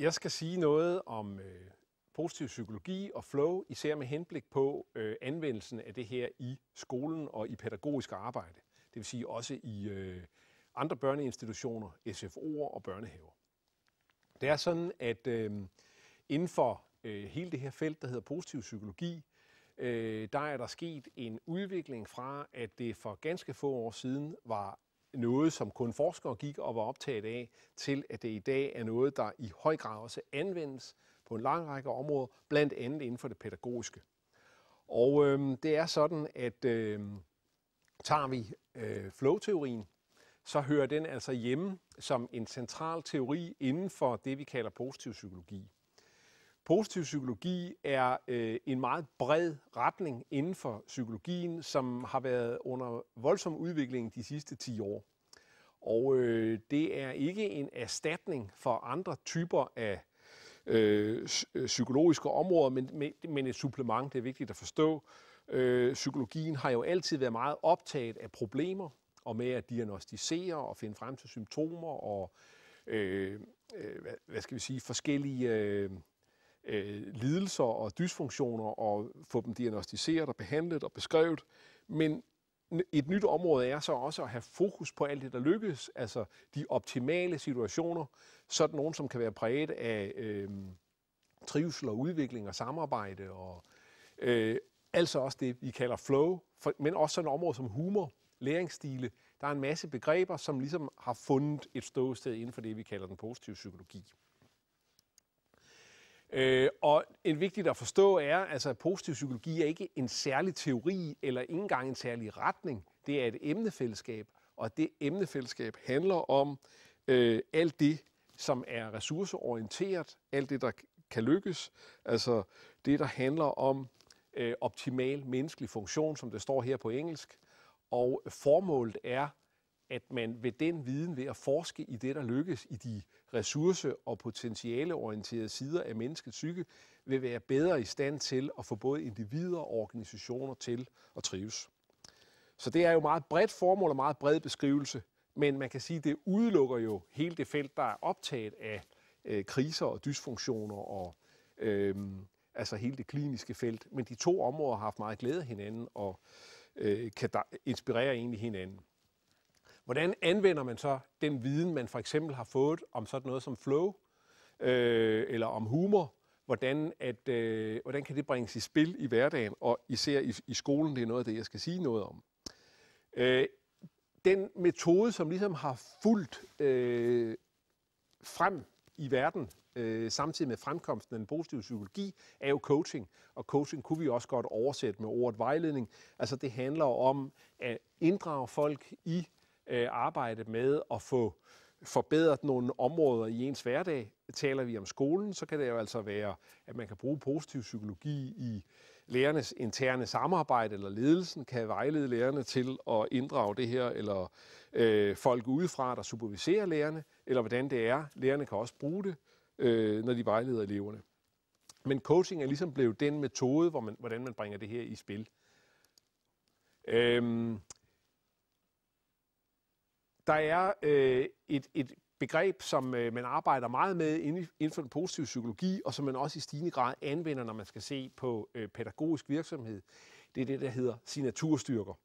Jeg skal sige noget om øh, positiv psykologi og flow, især med henblik på øh, anvendelsen af det her i skolen og i pædagogisk arbejde. Det vil sige også i øh, andre børneinstitutioner, SFO'er og børnehaver. Det er sådan, at øh, inden for øh, hele det her felt, der hedder positiv psykologi, øh, der er der sket en udvikling fra, at det for ganske få år siden var noget, som kun forskere gik og var optaget af, til at det i dag er noget, der i høj grad også anvendes på en lang række områder, blandt andet inden for det pædagogiske. Og øh, det er sådan, at øh, tager vi øh, flow-teorien, så hører den altså hjemme som en central teori inden for det, vi kalder positiv psykologi. Positiv psykologi er øh, en meget bred retning inden for psykologien, som har været under voldsom udvikling de sidste 10 år. Og øh, det er ikke en erstatning for andre typer af øh, øh psykologiske områder, men, men et supplement, det er vigtigt at forstå. Øh, psykologien har jo altid været meget optaget af problemer, og med at diagnostisere og finde frem til symptomer og øh, øh hvad skal vi sige, forskellige øh, øh, lidelser og dysfunktioner og få dem diagnostiseret og behandlet og beskrevet. Men et nyt område er så også at have fokus på alt det, der lykkes, altså de optimale situationer, sådan nogen, som kan være præget af øh, trivsel og udvikling og samarbejde, og øh, altså også det, vi kalder flow, for, men også sådan et område som humor, læringsstile. Der er en masse begreber, som ligesom har fundet et ståsted inden for det, vi kalder den positive psykologi. Øh, og en vigtigt at forstå er, altså, at positiv psykologi er ikke en særlig teori eller ikke engang en særlig retning. Det er et emnefællesskab, og det emnefællesskab handler om øh, alt det, som er ressourceorienteret, alt det, der kan lykkes, altså det, der handler om øh, optimal menneskelig funktion, som det står her på engelsk, og formålet er at man ved den viden, ved at forske i det, der lykkes i de ressource- og potentialeorienterede sider af menneskets psyke, vil være bedre i stand til at få både individer og organisationer til at trives. Så det er jo meget bredt formål og meget bred beskrivelse, men man kan sige, at det udelukker jo hele det felt, der er optaget af øh, kriser og dysfunktioner og øh, altså hele det kliniske felt. Men de to områder har haft meget glæde af hinanden og øh, kan inspirere egentlig hinanden. Hvordan anvender man så den viden, man for eksempel har fået om sådan noget som flow, øh, eller om humor, hvordan, at, øh, hvordan kan det bringes i spil i hverdagen, og især i, i skolen, det er noget af det, jeg skal sige noget om. Øh, den metode, som ligesom har fulgt øh, frem i verden, øh, samtidig med fremkomsten af den positive psykologi, er jo coaching. Og coaching kunne vi også godt oversætte med ordet vejledning. Altså det handler om at inddrage folk i øh, arbejde med at få forbedret nogle områder i ens hverdag. Taler vi om skolen, så kan det jo altså være, at man kan bruge positiv psykologi i lærernes interne samarbejde, eller ledelsen kan vejlede lærerne til at inddrage det her, eller øh, folk udefra, der superviserer lærerne, eller hvordan det er. Lærerne kan også bruge det, øh, når de vejleder eleverne. Men coaching er ligesom blevet den metode, hvor man, hvordan man bringer det her i spil. Øhm, der er øh, et, et begreb, som øh, man arbejder meget med inden for den positive psykologi, og som man også i stigende grad anvender, når man skal se på øh, pædagogisk virksomhed. Det er det, der hedder signaturstyrker.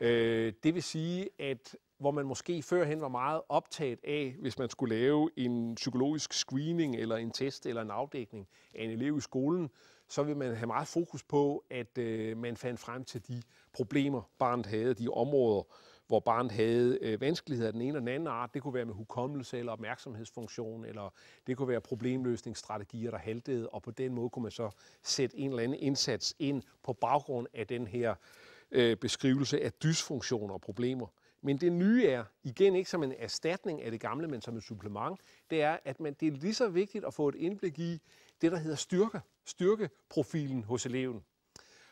Øh, det vil sige, at hvor man måske førhen var meget optaget af, hvis man skulle lave en psykologisk screening eller en test eller en afdækning af en elev i skolen, så vil man have meget fokus på, at øh, man fandt frem til de problemer, barnet havde, de områder, hvor barnet havde øh, vanskeligheder af den ene og den anden art. Det kunne være med hukommelse eller opmærksomhedsfunktion, eller det kunne være problemløsningsstrategier, der haltede, og på den måde kunne man så sætte en eller anden indsats ind på baggrund af den her øh, beskrivelse af dysfunktioner og problemer. Men det nye er, igen ikke som en erstatning af det gamle, men som et supplement, det er, at man, det er lige så vigtigt at få et indblik i det, der hedder styrke, styrkeprofilen hos eleven.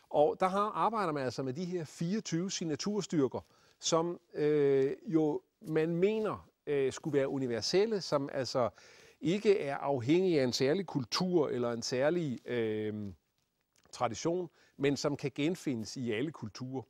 Og der har, arbejder man altså med de her 24 signaturstyrker, som øh, jo man mener øh, skulle være universelle, som altså ikke er afhængige af en særlig kultur eller en særlig øh, tradition, men som kan genfindes i alle kulturer.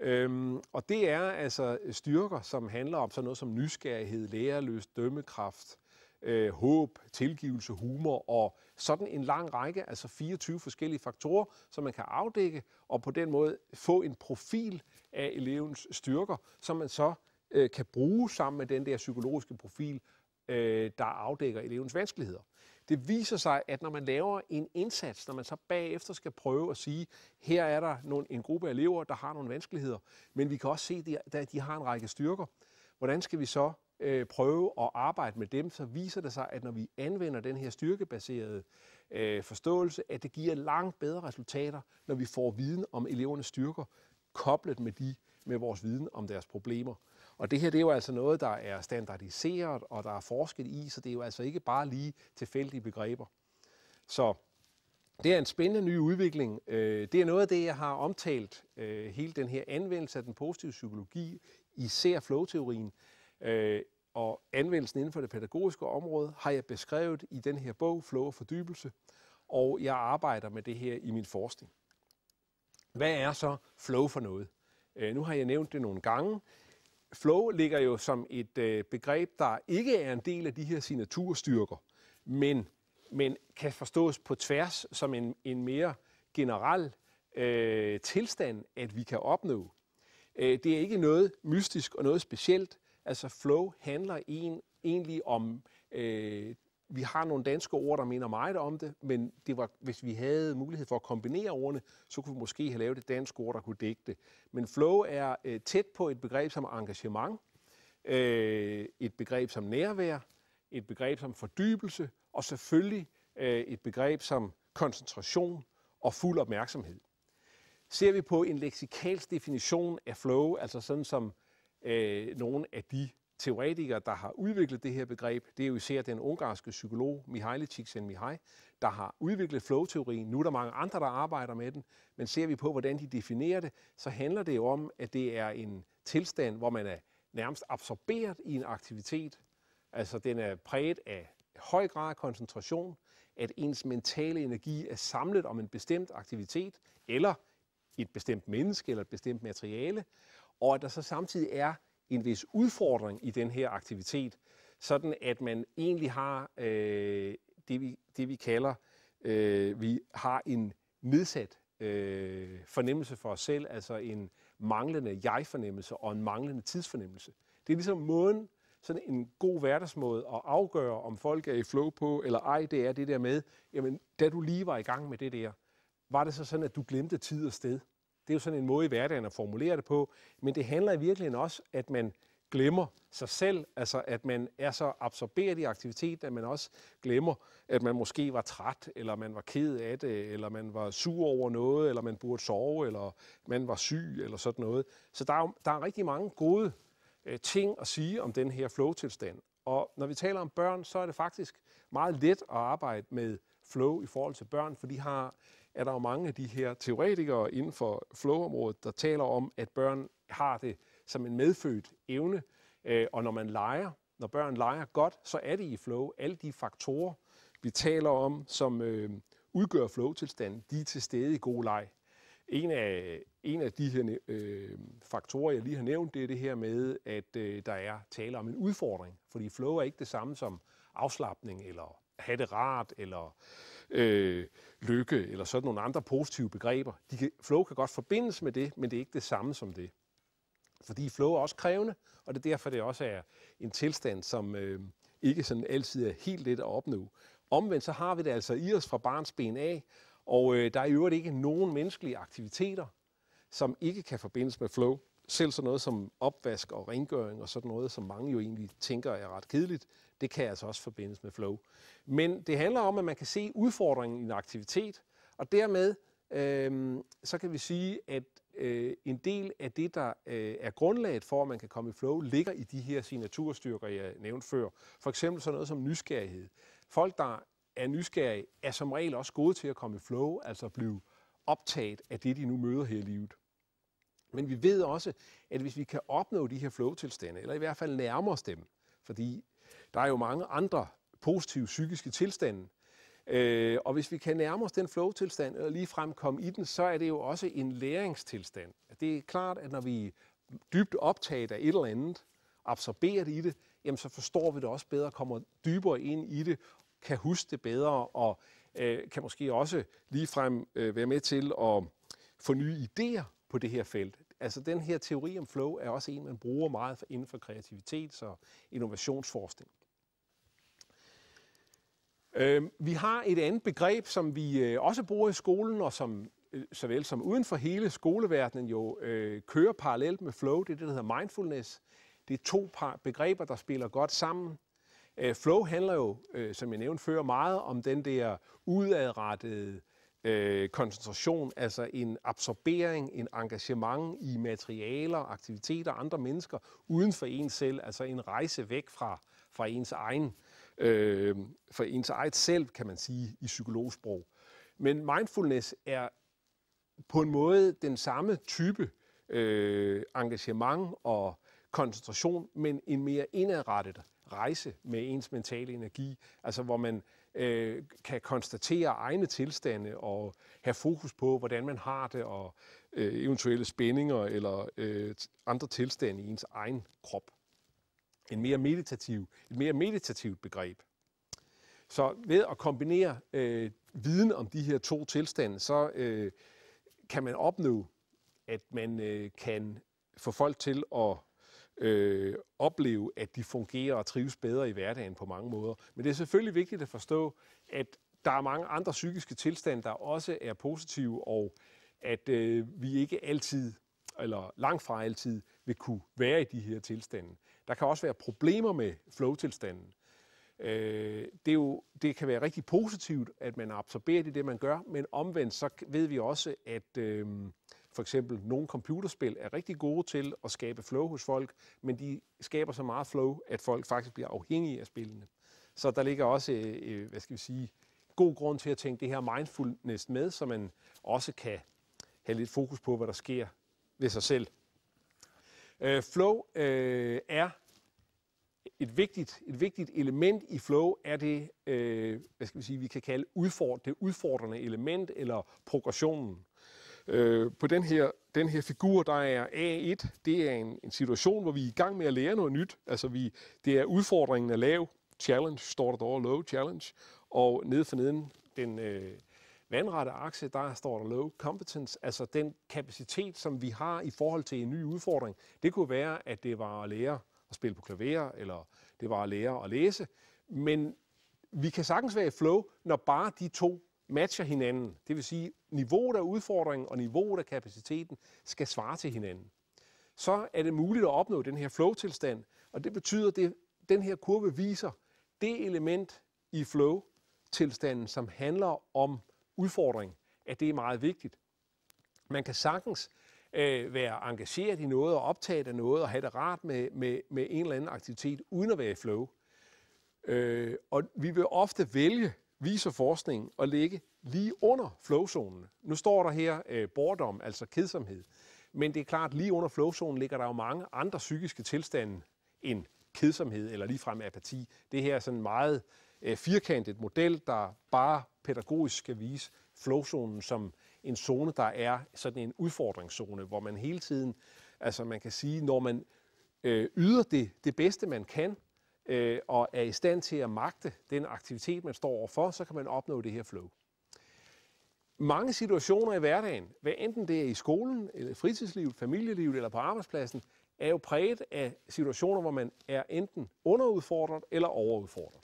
Øhm, og det er altså styrker, som handler om sådan noget som nysgerrighed, lærerløst, dømmekraft, øh, håb, tilgivelse, humor og sådan en lang række, altså 24 forskellige faktorer, som man kan afdække og på den måde få en profil af elevens styrker, som man så øh, kan bruge sammen med den der psykologiske profil, øh, der afdækker elevens vanskeligheder. Det viser sig, at når man laver en indsats, når man så bagefter skal prøve at sige, her er der nogle, en gruppe af elever, der har nogle vanskeligheder, men vi kan også se, at de har en række styrker. Hvordan skal vi så øh, prøve at arbejde med dem, så viser det sig, at når vi anvender den her styrkebaserede øh, forståelse, at det giver langt bedre resultater, når vi får viden om elevernes styrker, koblet med de med vores viden om deres problemer. Og det her det er jo altså noget, der er standardiseret, og der er forsket i, så det er jo altså ikke bare lige tilfældige begreber. Så det er en spændende ny udvikling. Øh, det er noget af det, jeg har omtalt, øh, hele den her anvendelse af den positive psykologi, især flow-teorien, øh, og anvendelsen inden for det pædagogiske område, har jeg beskrevet i den her bog, Flow og Fordybelse, og jeg arbejder med det her i min forskning. Hvad er så flow for noget? Øh, nu har jeg nævnt det nogle gange. Flow ligger jo som et øh, begreb, der ikke er en del af de her signaturstyrker, men, men kan forstås på tværs som en, en mere generel øh, tilstand, at vi kan opnå. Øh, det er ikke noget mystisk og noget specielt. Altså flow handler en, egentlig om øh, vi har nogle danske ord, der minder meget om det, men det var, hvis vi havde mulighed for at kombinere ordene, så kunne vi måske have lavet et dansk ord, der kunne dække det. Men flow er øh, tæt på et begreb som engagement, øh, et begreb som nærvær, et begreb som fordybelse, og selvfølgelig øh, et begreb som koncentration og fuld opmærksomhed. Ser vi på en leksikalsk definition af flow, altså sådan som øh, nogle af de teoretikere, der har udviklet det her begreb, det er jo især den ungarske psykolog Mihaly Csikszentmihalyi, der har udviklet flow-teorien. Nu er der mange andre, der arbejder med den, men ser vi på, hvordan de definerer det, så handler det jo om, at det er en tilstand, hvor man er nærmest absorberet i en aktivitet. Altså den er præget af høj grad af koncentration, at ens mentale energi er samlet om en bestemt aktivitet, eller et bestemt menneske, eller et bestemt materiale, og at der så samtidig er en vis udfordring i den her aktivitet, sådan at man egentlig har øh, det, vi, det, vi kalder, øh, vi har en nedsat øh, fornemmelse for os selv, altså en manglende jeg-fornemmelse og en manglende tidsfornemmelse. Det er ligesom måden, sådan en god hverdagsmåde at afgøre, om folk er i flow på eller ej, det er det der med, jamen da du lige var i gang med det der, var det så sådan, at du glemte tid og sted? Det er jo sådan en måde i hverdagen at formulere det på, men det handler i virkeligheden også, at man glemmer sig selv, altså at man er så absorberet i aktivitet, at man også glemmer, at man måske var træt, eller man var ked af det, eller man var sur over noget, eller man burde sove, eller man var syg, eller sådan noget. Så der er, der er rigtig mange gode øh, ting at sige om den her flow-tilstand. Og når vi taler om børn, så er det faktisk meget let at arbejde med flow i forhold til børn, for de har, er der jo mange af de her teoretikere inden for flow-området, der taler om, at børn har det som en medfødt evne, øh, og når man leger, når børn leger godt, så er det i flow. Alle de faktorer, vi taler om, som øh, udgør flow-tilstanden, de er til stede i god leg. En af, en af de her øh, faktorer, jeg lige har nævnt, det er det her med, at øh, der er tale om en udfordring. Fordi flow er ikke det samme som afslappning eller have det rart, eller øh, lykke, eller sådan nogle andre positive begreber. De kan, flow kan godt forbindes med det, men det er ikke det samme som det. Fordi flow er også krævende, og det er derfor, det også er en tilstand, som øh, ikke sådan altid er helt let at opnå. Omvendt så har vi det altså i os fra barns ben af, og øh, der er i øvrigt ikke nogen menneskelige aktiviteter, som ikke kan forbindes med flow selv sådan noget som opvask og rengøring og sådan noget, som mange jo egentlig tænker er ret kedeligt, det kan altså også forbindes med flow. Men det handler om, at man kan se udfordringen i en aktivitet, og dermed øh, så kan vi sige, at øh, en del af det, der øh, er grundlaget for, at man kan komme i flow, ligger i de her signaturstyrker, jeg nævnte før. For eksempel sådan noget som nysgerrighed. Folk, der er nysgerrige, er som regel også gode til at komme i flow, altså blive optaget af det, de nu møder her i livet. Men vi ved også, at hvis vi kan opnå de her flow-tilstande, eller i hvert fald nærme os dem, fordi der er jo mange andre positive psykiske tilstande, øh, og hvis vi kan nærme os den flow-tilstand, eller ligefrem komme i den, så er det jo også en læringstilstand. Det er klart, at når vi dybt optaget af et eller andet, det i det, jamen så forstår vi det også bedre, kommer dybere ind i det, kan huske det bedre, og øh, kan måske også ligefrem øh, være med til at få nye idéer på det her felt altså den her teori om flow er også en, man bruger meget for inden for kreativitet og innovationsforskning. Øhm, vi har et andet begreb, som vi øh, også bruger i skolen, og som øh, såvel som uden for hele skoleverdenen jo øh, kører parallelt med flow. Det er det, der hedder mindfulness. Det er to begreber, der spiller godt sammen. Flow handler jo, som jeg nævnte før, meget om den der udadrettede, øh, koncentration, altså en absorbering, en engagement i materialer, aktiviteter og andre mennesker uden for en selv, altså en rejse væk fra, fra ens egen, øh, fra ens eget selv, kan man sige, i psykologsprog. Men mindfulness er på en måde den samme type øh, engagement og koncentration, men en mere indadrettet rejse med ens mentale energi, altså hvor man Øh, kan konstatere egne tilstande og have fokus på, hvordan man har det, og øh, eventuelle spændinger eller øh, andre tilstande i ens egen krop. En mere meditativ, et mere meditativt begreb. Så ved at kombinere øh, viden om de her to tilstande, så øh, kan man opnå, at man øh, kan få folk til at øh, opleve, at de fungerer og trives bedre i hverdagen på mange måder. Men det er selvfølgelig vigtigt at forstå, at der er mange andre psykiske tilstande, der også er positive, og at øh, vi ikke altid, eller langt fra altid, vil kunne være i de her tilstande. Der kan også være problemer med flow-tilstanden. Øh, det, er jo, det kan være rigtig positivt, at man absorberer det, det man gør, men omvendt så ved vi også, at øh, for eksempel, nogle computerspil er rigtig gode til at skabe flow hos folk, men de skaber så meget flow, at folk faktisk bliver afhængige af spillene. Så der ligger også, øh, øh, hvad skal vi sige, god grund til at tænke det her mindfulness med, så man også kan have lidt fokus på, hvad der sker ved sig selv. Øh, flow øh, er et vigtigt, et vigtigt element i flow er det, øh, hvad skal vi sige, vi kan kalde udfordre, det udfordrende element eller progressionen. Øh, på den her, den her figur, der er A1, det er en, en situation, hvor vi er i gang med at lære noget nyt. Altså vi, det er udfordringen at lave, challenge står der derovre, low challenge, og nede for neden, den øh, vandrette akse, der står der low competence, altså den kapacitet, som vi har i forhold til en ny udfordring. Det kunne være, at det var at lære at spille på klaver, eller det var at lære at læse, men vi kan sagtens være i flow, når bare de to matcher hinanden. Det vil sige, niveauet af udfordringen og niveauet af kapaciteten skal svare til hinanden. Så er det muligt at opnå den her flow-tilstand, og det betyder, at det, den her kurve viser det element i flow-tilstanden, som handler om udfordring, at det er meget vigtigt. Man kan sagtens øh, være engageret i noget og optaget af noget og have det rart med, med, med en eller anden aktivitet, uden at være i flow. Øh, og vi vil ofte vælge viser forskningen, at ligge lige under flowzonen. Nu står der her øh, boredom, altså kedsomhed. Men det er klart, lige under flowzonen ligger der jo mange andre psykiske tilstande end kedsomhed eller ligefrem apati. Det her er sådan en meget øh, firkantet model, der bare pædagogisk skal vise flowzonen som en zone, der er sådan en udfordringszone, hvor man hele tiden, altså man kan sige, når man øh, yder det, det bedste, man kan, øh, og er i stand til at magte den aktivitet, man står overfor, så kan man opnå det her flow. Mange situationer i hverdagen, hvad enten det er i skolen, eller fritidslivet, familielivet eller på arbejdspladsen, er jo præget af situationer, hvor man er enten underudfordret eller overudfordret.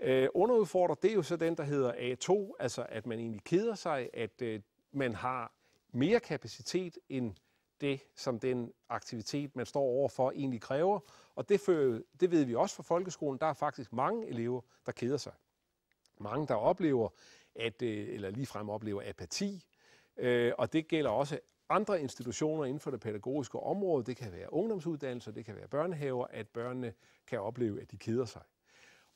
Øh, underudfordret, det er jo så den, der hedder A2, altså at man egentlig keder sig, at øh, man har mere kapacitet end det, som den aktivitet, man står overfor, egentlig kræver, og det, for, det ved vi også fra folkeskolen. Der er faktisk mange elever, der keder sig. Mange, der oplever, at, øh, eller ligefrem oplever apati. Øh, og det gælder også andre institutioner inden for det pædagogiske område. Det kan være ungdomsuddannelser, det kan være børnehaver, at børnene kan opleve, at de keder sig.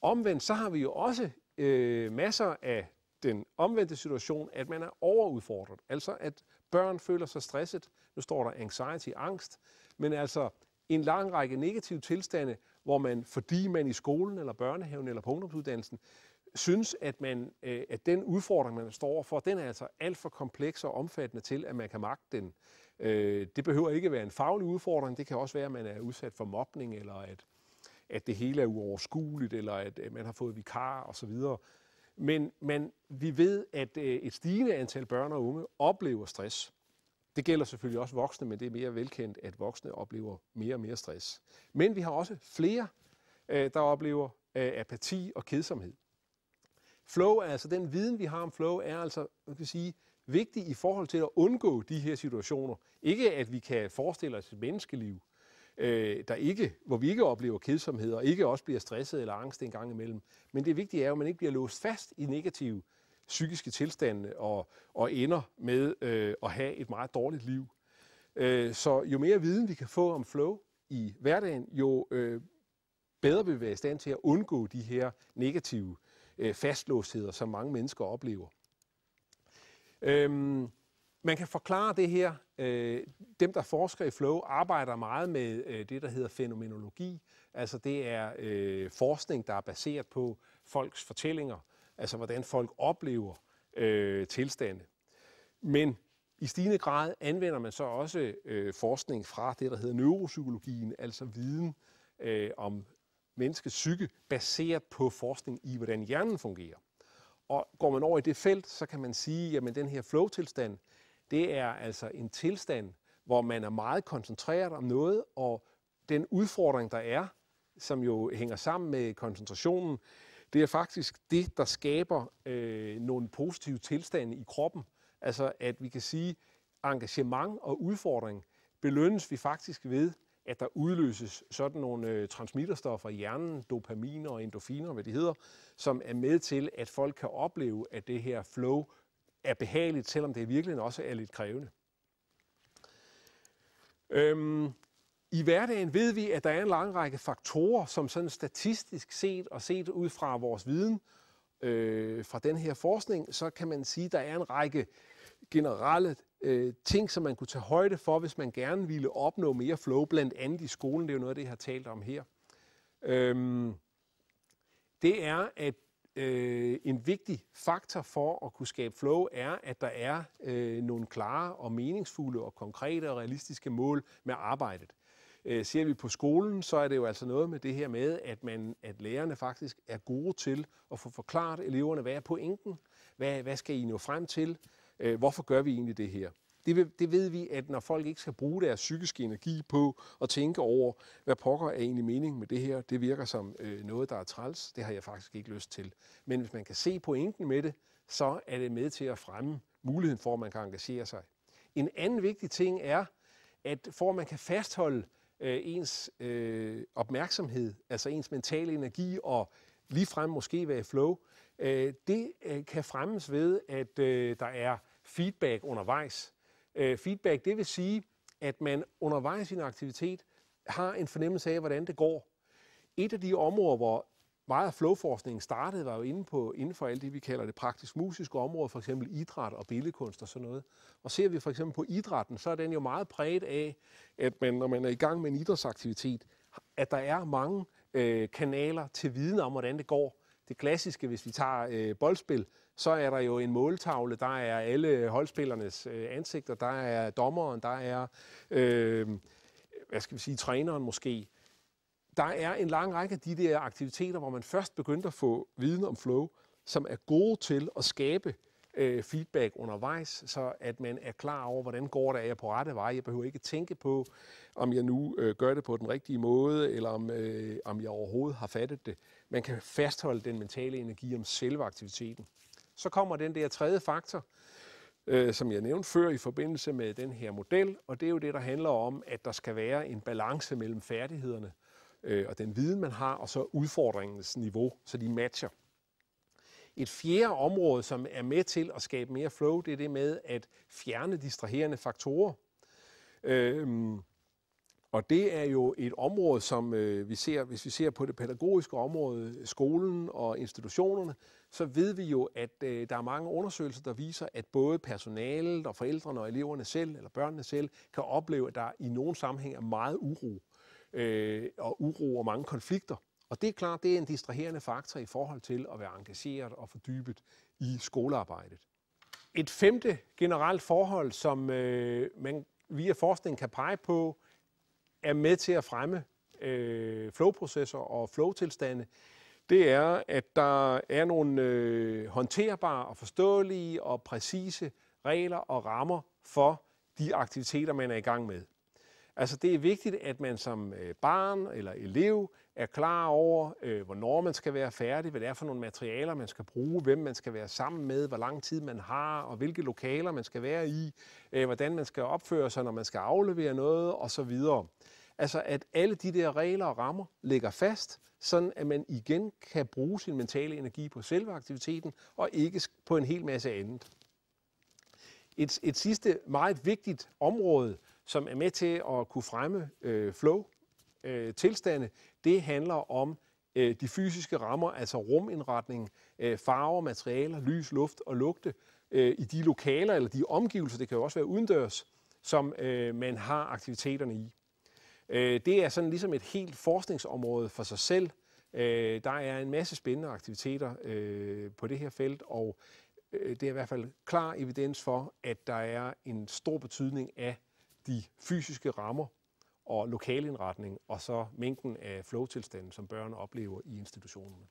Omvendt så har vi jo også øh, masser af den omvendte situation, at man er overudfordret. Altså at børn føler sig stresset. Nu står der anxiety, angst. Men altså, en lang række negative tilstande, hvor man, fordi man i skolen eller børnehaven eller på ungdomsuddannelsen, synes, at, man, øh, at den udfordring, man står overfor, den er altså alt for kompleks og omfattende til, at man kan magte den. Øh, det behøver ikke være en faglig udfordring, det kan også være, at man er udsat for mobning, eller at, at det hele er uoverskueligt, eller at man har fået vikar osv. Men, men vi ved, at øh, et stigende antal børn og unge oplever stress. Det gælder selvfølgelig også voksne, men det er mere velkendt, at voksne oplever mere og mere stress. Men vi har også flere, øh, der oplever øh, apati og kedsomhed. Flow, altså den viden, vi har om flow, er altså, man kan sige, vigtig i forhold til at undgå de her situationer. Ikke at vi kan forestille os et menneskeliv, øh, der ikke, hvor vi ikke oplever kedsomhed og ikke også bliver stresset eller angst en gang imellem. Men det vigtige er jo, at man ikke bliver låst fast i negative psykiske tilstande og, og ender med øh, at have et meget dårligt liv. Øh, så jo mere viden vi kan få om flow i hverdagen, jo øh, bedre vil vi være i stand til at undgå de her negative øh, fastlåstheder, som mange mennesker oplever. Øhm, man kan forklare det her. Øh, dem, der forsker i flow, arbejder meget med øh, det, der hedder fænomenologi. Altså det er øh, forskning, der er baseret på folks fortællinger altså hvordan folk oplever øh, tilstande. Men i stigende grad anvender man så også øh, forskning fra det, der hedder neuropsykologien, altså viden øh, om menneskets psyke, baseret på forskning i, hvordan hjernen fungerer. Og går man over i det felt, så kan man sige, at den her flow-tilstand, det er altså en tilstand, hvor man er meget koncentreret om noget, og den udfordring, der er, som jo hænger sammen med koncentrationen, det er faktisk det, der skaber øh, nogle positive tilstande i kroppen. Altså at vi kan sige, engagement og udfordring belønnes vi faktisk ved, at der udløses sådan nogle øh, transmitterstoffer i hjernen, dopaminer og endorfiner, hvad de hedder, som er med til, at folk kan opleve, at det her flow er behageligt, selvom det i virkeligheden også er lidt krævende. Øhm, i hverdagen ved vi, at der er en lang række faktorer, som sådan statistisk set og set ud fra vores viden øh, fra den her forskning, så kan man sige, at der er en række generelle øh, ting, som man kunne tage højde for, hvis man gerne ville opnå mere flow, blandt andet i skolen. Det er jo noget af det, jeg har talt om her. Øhm, det er, at øh, en vigtig faktor for at kunne skabe flow er, at der er øh, nogle klare og meningsfulde og konkrete og realistiske mål med arbejdet. Øh, ser vi på skolen, så er det jo altså noget med det her med, at, man, at lærerne faktisk er gode til at få forklaret eleverne, hvad er pointen? Hvad, hvad skal I nå frem til? Øh, hvorfor gør vi egentlig det her? Det, det ved vi, at når folk ikke skal bruge deres psykiske energi på at tænke over, hvad pokker er egentlig mening med det her, det virker som øh, noget, der er træls. Det har jeg faktisk ikke lyst til. Men hvis man kan se pointen med det, så er det med til at fremme muligheden for, at man kan engagere sig. En anden vigtig ting er, at for at man kan fastholde øh, ens øh, opmærksomhed, altså ens mentale energi og ligefrem måske være i flow, øh, det øh, kan fremmes ved, at øh, der er feedback undervejs. Øh, feedback, det vil sige, at man undervejs i en aktivitet har en fornemmelse af, hvordan det går. Et af de områder, hvor meget af flowforskningen startede var jo inde på, inden for alt det, vi kalder det praktisk-musiske område, for eksempel idræt og billedkunst og sådan noget. Og ser vi for eksempel på idrætten, så er den jo meget præget af, at man, når man er i gang med en idrætsaktivitet, at der er mange øh, kanaler til viden om, hvordan det går. Det klassiske, hvis vi tager øh, boldspil, så er der jo en måltavle, der er alle holdspillernes øh, ansigter, der er dommeren, der er, øh, hvad skal vi sige, træneren måske der er en lang række af de der aktiviteter, hvor man først begyndte at få viden om flow, som er gode til at skabe øh, feedback undervejs, så at man er klar over, hvordan går det, er jeg på rette vej, jeg behøver ikke tænke på, om jeg nu øh, gør det på den rigtige måde, eller om, øh, om jeg overhovedet har fattet det. Man kan fastholde den mentale energi om selve aktiviteten. Så kommer den der tredje faktor, øh, som jeg nævnte før i forbindelse med den her model, og det er jo det, der handler om, at der skal være en balance mellem færdighederne øh, og den viden, man har, og så udfordringens niveau, så de matcher. Et fjerde område, som er med til at skabe mere flow, det er det med at fjerne distraherende faktorer. Øhm, og det er jo et område, som øh, vi ser, hvis vi ser på det pædagogiske område, skolen og institutionerne, så ved vi jo, at øh, der er mange undersøgelser, der viser, at både personalet og forældrene og eleverne selv, eller børnene selv, kan opleve, at der i nogle sammenhæng er meget uro øh, og uro og mange konflikter. Og det er klart, det er en distraherende faktor i forhold til at være engageret og fordybet i skolearbejdet. Et femte generelt forhold, som øh, man via forskning kan pege på, er med til at fremme øh, flowprocesser og flowtilstande, det er, at der er nogle øh, håndterbare og forståelige og præcise regler og rammer for de aktiviteter, man er i gang med. Altså det er vigtigt, at man som øh, barn eller elev er klar over, øh, hvornår man skal være færdig, hvad det er for nogle materialer, man skal bruge, hvem man skal være sammen med, hvor lang tid man har, og hvilke lokaler man skal være i, øh, hvordan man skal opføre sig, når man skal aflevere noget osv. Altså at alle de der regler og rammer ligger fast, sådan at man igen kan bruge sin mentale energi på selve aktiviteten, og ikke på en hel masse andet. Et, et sidste meget vigtigt område, som er med til at kunne fremme øh, flow, øh, tilstande, det handler om øh, de fysiske rammer, altså rumindretning, øh, farver, materialer, lys, luft og lugte øh, i de lokaler eller de omgivelser, det kan jo også være udendørs, som øh, man har aktiviteterne i. Øh, det er sådan ligesom et helt forskningsområde for sig selv. Øh, der er en masse spændende aktiviteter øh, på det her felt, og øh, det er i hvert fald klar evidens for, at der er en stor betydning af de fysiske rammer og lokalindretning, og så mængden af flow som børn oplever i institutionerne.